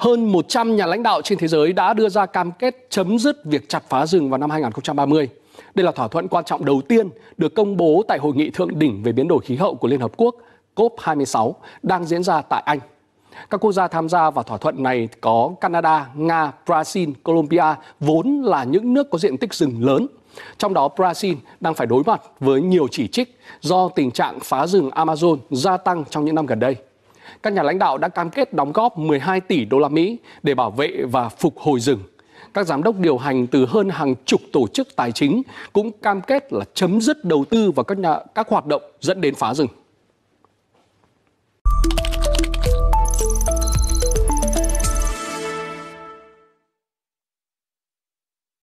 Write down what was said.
Hơn 100 nhà lãnh đạo trên thế giới đã đưa ra cam kết chấm dứt việc chặt phá rừng vào năm 2030. Đây là thỏa thuận quan trọng đầu tiên được công bố tại Hội nghị Thượng đỉnh về biến đổi khí hậu của Liên Hợp Quốc COP26 đang diễn ra tại Anh. Các quốc gia tham gia vào thỏa thuận này có Canada, Nga, Brazil, Colombia vốn là những nước có diện tích rừng lớn. Trong đó Brazil đang phải đối mặt với nhiều chỉ trích do tình trạng phá rừng Amazon gia tăng trong những năm gần đây các nhà lãnh đạo đã cam kết đóng góp 12 tỷ đô la Mỹ để bảo vệ và phục hồi rừng. Các giám đốc điều hành từ hơn hàng chục tổ chức tài chính cũng cam kết là chấm dứt đầu tư vào các nhà các hoạt động dẫn đến phá rừng.